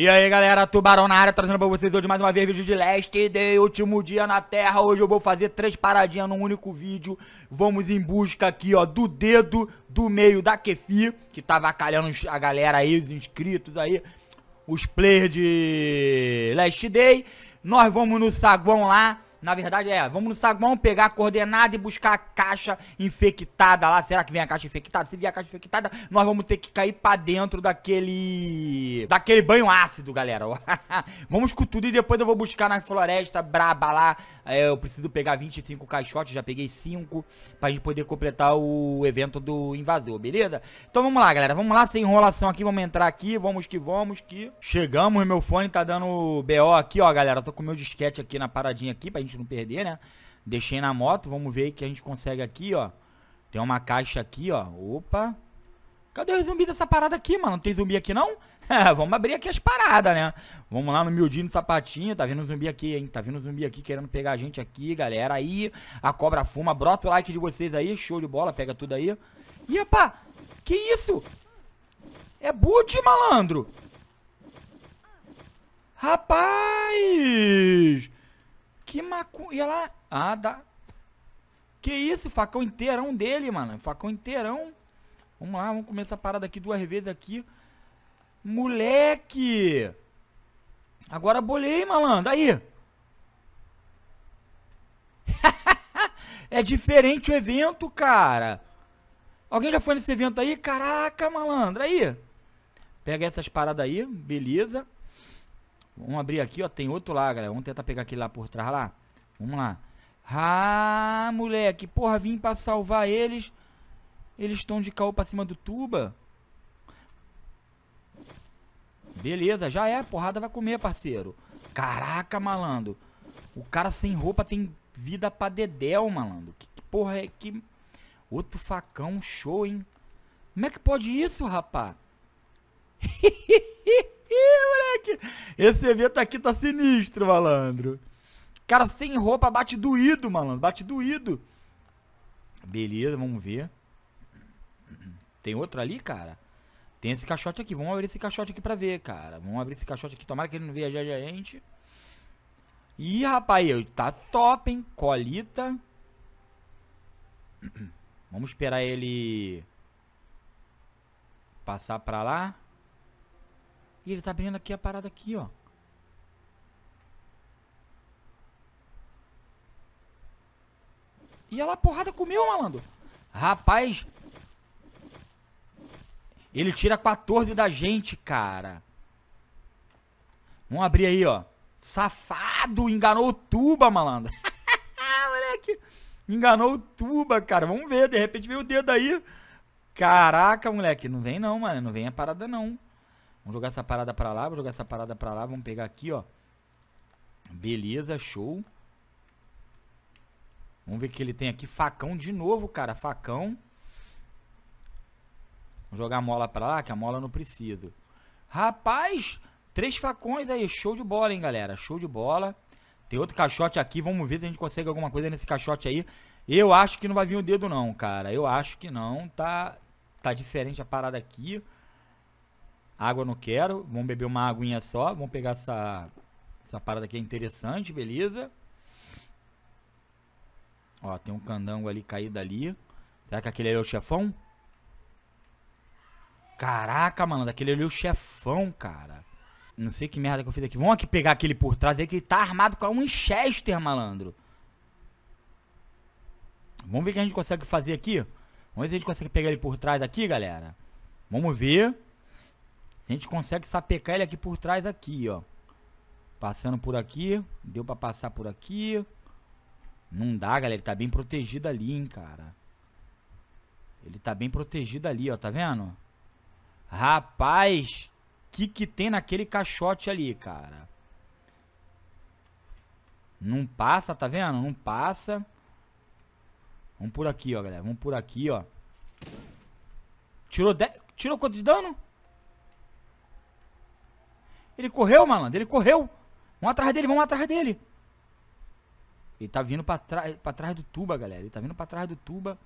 E aí galera, Tubarão na área, trazendo pra vocês hoje mais uma vez vídeo de Last Day, último dia na Terra Hoje eu vou fazer três paradinhas num único vídeo Vamos em busca aqui, ó, do dedo do meio da Kefi Que tava tá calhando a galera aí, os inscritos aí Os players de Last Day Nós vamos no saguão lá na verdade, é, vamos no saguão, pegar a coordenada e buscar a caixa infectada lá. Será que vem a caixa infectada? Se vier a caixa infectada, nós vamos ter que cair pra dentro daquele... Daquele banho ácido, galera. vamos com tudo e depois eu vou buscar na floresta braba lá. É, eu preciso pegar 25 caixotes, já peguei 5 pra gente poder completar o evento do invasor, beleza? Então vamos lá, galera. Vamos lá, sem enrolação aqui, vamos entrar aqui, vamos que vamos que... Chegamos, meu fone tá dando BO aqui, ó, galera. tô com meu disquete aqui na paradinha aqui pra gente gente não perder, né? Deixei na moto, vamos ver que a gente consegue aqui, ó. Tem uma caixa aqui, ó. Opa. Cadê o zumbi dessa parada aqui, mano? Não tem zumbi aqui, não? vamos abrir aqui as paradas, né? Vamos lá no miudinho do sapatinho. Tá vindo um zumbi aqui, hein? Tá vindo um zumbi aqui querendo pegar a gente aqui, galera. Aí, a cobra fuma. Brota o like de vocês aí. Show de bola. Pega tudo aí. E, opa. Que isso? É boot, malandro. Rapaz. Que macumba. E ela. Ah, dá. Que isso, facão inteirão dele, mano. Facão inteirão. Vamos lá, vamos começar a parada aqui duas vezes aqui. Moleque! Agora bolei, malandro. Aí! é diferente o evento, cara. Alguém já foi nesse evento aí? Caraca, malandro. Aí! Pega essas paradas aí. Beleza. Vamos abrir aqui, ó. Tem outro lá, galera. Vamos tentar pegar aquele lá por trás lá. Vamos lá. Ah, moleque. Porra, vim pra salvar eles. Eles estão de caô pra cima do tuba. Beleza, já é. Porrada vai comer, parceiro. Caraca, malandro. O cara sem roupa tem vida pra dedéu, malandro. Que, que porra é que... Outro facão, show, hein? Como é que pode isso, rapá? Hehehe. moleque, esse evento aqui tá sinistro, malandro. Cara, sem roupa, bate doído, malandro. Bate doído. Beleza, vamos ver. Tem outro ali, cara? Tem esse caixote aqui. Vamos abrir esse caixote aqui pra ver, cara. Vamos abrir esse caixote aqui. Tomara que ele não viajar já a gente. Ih, rapaz, tá top, hein? Colita. Vamos esperar ele passar pra lá. E ele tá abrindo aqui a parada aqui, ó. E ela porrada comeu, malandro. Rapaz. Ele tira 14 da gente, cara. Vamos abrir aí, ó. Safado, enganou o tuba, malandro. moleque. Enganou o tuba, cara. Vamos ver, de repente veio o dedo aí. Caraca, moleque. Não vem não, mano. Não vem a parada não. Vamos jogar essa parada pra lá, vamos jogar essa parada pra lá, vamos pegar aqui, ó. Beleza, show. Vamos ver o que ele tem aqui. Facão de novo, cara, facão. Vamos jogar a mola pra lá, que a mola não precisa. Rapaz, três facões aí, show de bola, hein, galera. Show de bola. Tem outro caixote aqui, vamos ver se a gente consegue alguma coisa nesse caixote aí. Eu acho que não vai vir o dedo não, cara. Eu acho que não, tá, tá diferente a parada aqui. Água não quero. Vamos beber uma aguinha só. Vamos pegar essa, essa parada aqui, é interessante, beleza? Ó, tem um candango ali caído ali. Será que aquele ali é o chefão? Caraca, mano, daquele ali é o chefão, cara. Não sei que merda que eu fiz aqui. Vamos aqui pegar aquele por trás que ele tá armado com um Winchester, malandro. Vamos ver o que a gente consegue fazer aqui. Vamos ver se a gente consegue pegar ele por trás aqui, galera. Vamos ver. A gente consegue sapecar ele aqui por trás aqui, ó. Passando por aqui. Deu pra passar por aqui. Não dá, galera. Ele tá bem protegido ali, hein, cara. Ele tá bem protegido ali, ó. Tá vendo? Rapaz, que que tem naquele caixote ali, cara? Não passa, tá vendo? Não passa. Vamos por aqui, ó, galera. Vamos por aqui, ó. Tirou dez Tirou quanto de dano? Ele correu, malandro, ele correu. Vão atrás dele, vão atrás dele. Ele tá vindo pra, trás, do tuba, galera. Ele tá vindo pra trás do tuba.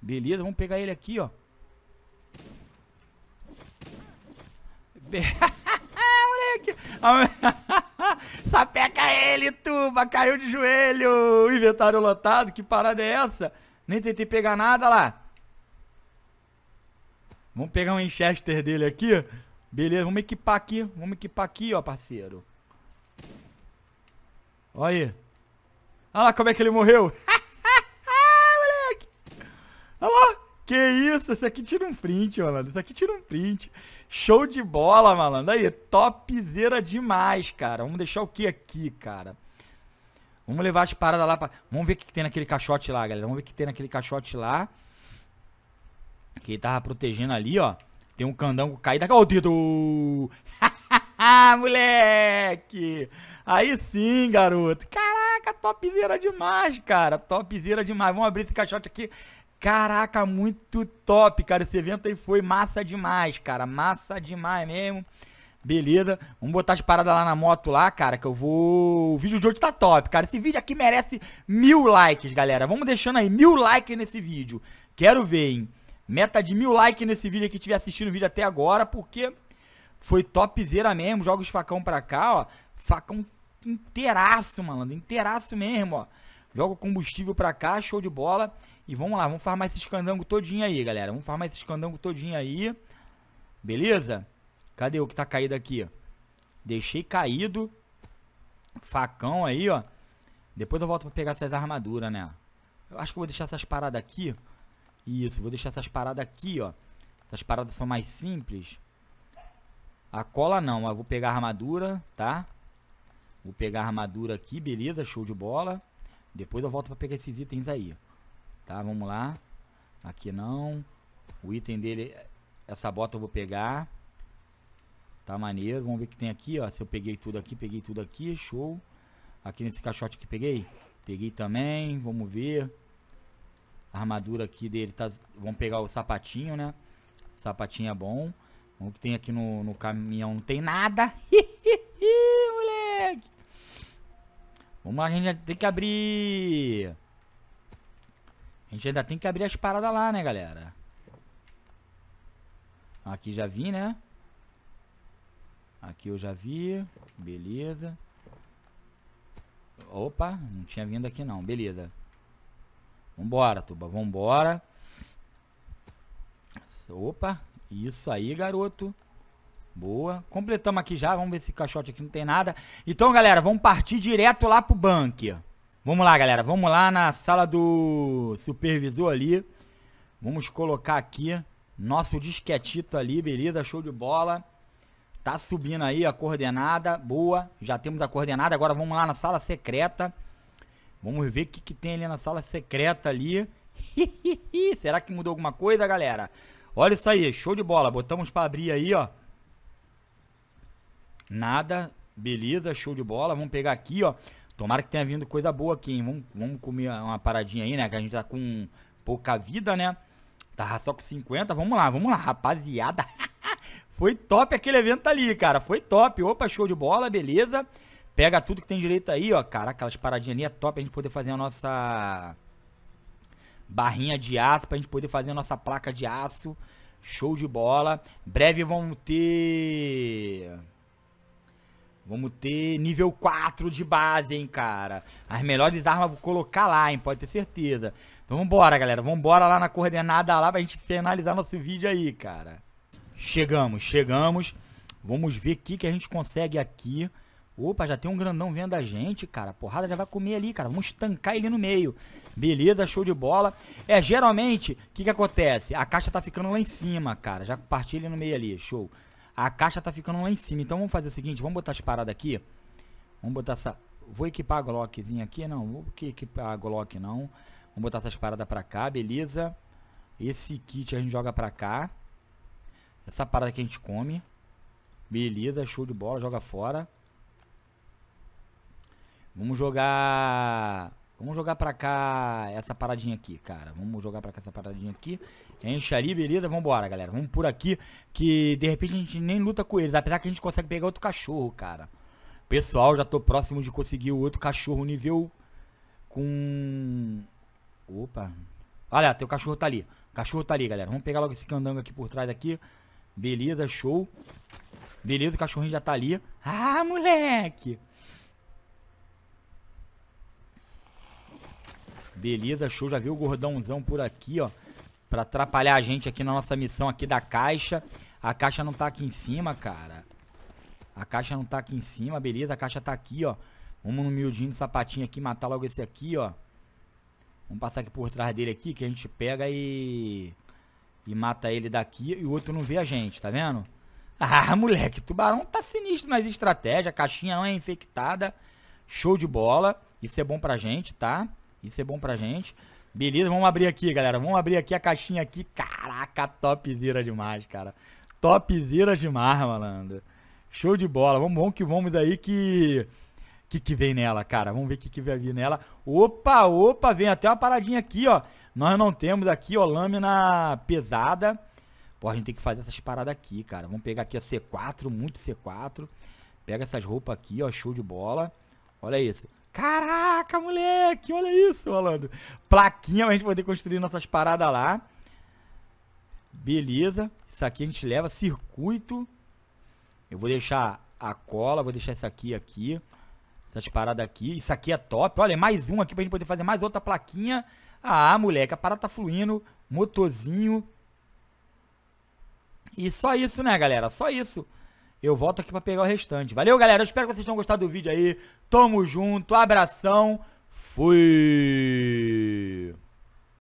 Beleza, vamos pegar ele aqui, ó. Moleque! Sapeca ele, tuba! Caiu de joelho! Inventário lotado, que parada é essa? Nem tentei pegar nada lá. Vamos pegar um Winchester dele aqui, ó. Beleza, vamos equipar aqui. Vamos equipar aqui, ó, parceiro. Olha aí. Olha lá como é que ele morreu. Moleque. Olha lá. Que isso. Esse aqui tira um print, malandro. Esse aqui tira um print. Show de bola, malandro. Aí, topzera demais, cara. Vamos deixar o que aqui, cara? Vamos levar as paradas lá pra... Vamos ver o que tem naquele caixote lá, galera. Vamos ver o que tem naquele caixote lá. Que ele tava protegendo ali, ó. Tem um candango caído. Ó, oh, o dedo! moleque! Aí sim, garoto. Caraca, topzera demais, cara. Topzera demais. Vamos abrir esse caixote aqui. Caraca, muito top, cara. Esse evento aí foi massa demais, cara. Massa demais mesmo. Beleza, vamos botar as paradas lá na moto lá, cara, que eu vou... O vídeo de hoje tá top, cara. Esse vídeo aqui merece mil likes, galera. Vamos deixando aí mil likes nesse vídeo. Quero ver, hein. Meta de mil likes nesse vídeo aqui, tiver assistindo o vídeo até agora, porque foi topzera mesmo. Joga os facão pra cá, ó. Facão inteiraço, malandro. Inteiraço mesmo, ó. Joga o combustível pra cá, show de bola. E vamos lá, vamos farmar esse escandango todinho aí, galera. Vamos farmar esse escandango todinho aí. Beleza? Cadê o que tá caído aqui? Deixei caído. Facão aí, ó. Depois eu volto pra pegar essas armaduras, né? Eu acho que eu vou deixar essas paradas aqui. Isso, vou deixar essas paradas aqui, ó. Essas paradas são mais simples. A cola não, ó. Vou pegar a armadura, tá? Vou pegar a armadura aqui, beleza, show de bola. Depois eu volto pra pegar esses itens aí. Tá, vamos lá. Aqui não. O item dele, essa bota eu vou pegar. Tá maneiro, vamos ver o que tem aqui, ó. Se eu peguei tudo aqui, peguei tudo aqui, show. Aqui nesse caixote que peguei, peguei também, vamos ver. A armadura aqui dele tá. Vamos pegar o sapatinho, né? O sapatinho é bom. O que tem aqui no, no caminhão não tem nada. moleque. Vamos lá, a gente tem que abrir. A gente ainda tem que abrir as paradas lá, né, galera? Aqui já vi, né? Aqui eu já vi. Beleza. Opa, não tinha vindo aqui não. Beleza. Vambora, Tuba, vambora. Opa, isso aí, garoto. Boa. Completamos aqui já, vamos ver se caixote aqui não tem nada. Então, galera, vamos partir direto lá pro bunker. Vamos lá, galera, vamos lá na sala do supervisor ali. Vamos colocar aqui nosso disquetito ali, beleza, show de bola. Tá subindo aí a coordenada, boa. Já temos a coordenada, agora vamos lá na sala secreta. Vamos ver o que, que tem ali na sala secreta ali. Será que mudou alguma coisa, galera? Olha isso aí, show de bola. Botamos pra abrir aí, ó. Nada, beleza, show de bola. Vamos pegar aqui, ó. Tomara que tenha vindo coisa boa aqui, hein? Vamos, vamos comer uma paradinha aí, né? Que a gente tá com pouca vida, né? Tá só com 50. Vamos lá, vamos lá, rapaziada. Foi top aquele evento ali, cara. Foi top. Opa, show de bola, beleza. Pega tudo que tem direito aí, ó. Caraca, aquelas paradinhas ali é top a gente poder fazer a nossa barrinha de aço, pra gente poder fazer a nossa placa de aço. Show de bola. Breve vamos ter... Vamos ter nível 4 de base, hein, cara. As melhores armas vou colocar lá, hein, pode ter certeza. Então vambora, galera. Vambora lá na coordenada lá pra gente finalizar nosso vídeo aí, cara. Chegamos, chegamos. Vamos ver o que, que a gente consegue aqui. Opa, já tem um grandão vendo a gente, cara. Porrada já vai comer ali, cara. Vamos estancar ele no meio. Beleza, show de bola. É, geralmente, o que que acontece? A caixa tá ficando lá em cima, cara. Já parti ele no meio ali, show. A caixa tá ficando lá em cima. Então vamos fazer o seguinte, vamos botar as paradas aqui. Vamos botar essa... Vou equipar a Glockzinha aqui? Não, vou equipar a Glock não. Vamos botar essas paradas pra cá, beleza. Esse kit a gente joga pra cá. Essa parada que a gente come. Beleza, show de bola, joga fora. Vamos jogar... Vamos jogar pra cá essa paradinha aqui, cara. Vamos jogar pra cá essa paradinha aqui. Enche ali, beleza? Vambora, galera. Vamos por aqui, que de repente a gente nem luta com eles. Apesar que a gente consegue pegar outro cachorro, cara. Pessoal, já tô próximo de conseguir o outro cachorro nível com... Opa. Olha, teu cachorro tá ali. O cachorro tá ali, galera. Vamos pegar logo esse candango aqui por trás aqui. Beleza, show. Beleza, o cachorrinho já tá ali. Ah, moleque! Beleza, show. Já viu o gordãozão por aqui, ó. Pra atrapalhar a gente aqui na nossa missão aqui da caixa. A caixa não tá aqui em cima, cara. A caixa não tá aqui em cima, beleza. A caixa tá aqui, ó. Vamos no miudinho do sapatinho aqui, matar logo esse aqui, ó. Vamos passar aqui por trás dele aqui, que a gente pega e... E mata ele daqui e o outro não vê a gente, tá vendo? Ah, moleque, tubarão tá sinistro nas estratégias. A caixinha não é infectada. Show de bola. Isso é bom pra gente, tá? Isso é bom pra gente. Beleza, vamos abrir aqui, galera. Vamos abrir aqui a caixinha aqui. Caraca, topzera demais, cara. Topzera demais, malandro. Show de bola. Vamos, vamos que vamos daí que... Que que vem nela, cara. Vamos ver o que que vai vir nela. Opa, opa, vem até uma paradinha aqui, ó. Nós não temos aqui, ó, lâmina pesada. Pô, a gente tem que fazer essas paradas aqui, cara. Vamos pegar aqui a C4, muito C4. Pega essas roupas aqui, ó, show de bola. Olha isso. Caraca, moleque, olha isso, Rolando. Plaquinha pra gente poder construir nossas paradas lá. Beleza. Isso aqui a gente leva circuito. Eu vou deixar a cola, vou deixar isso aqui aqui. Essas paradas aqui. Isso aqui é top. Olha, é mais um aqui pra gente poder fazer mais outra plaquinha. Ah, moleque, a parada tá fluindo. Motorzinho. E só isso, né, galera? Só isso. Eu volto aqui pra pegar o restante. Valeu, galera. Eu espero que vocês tenham gostado do vídeo aí. Tamo junto. Abração. Fui.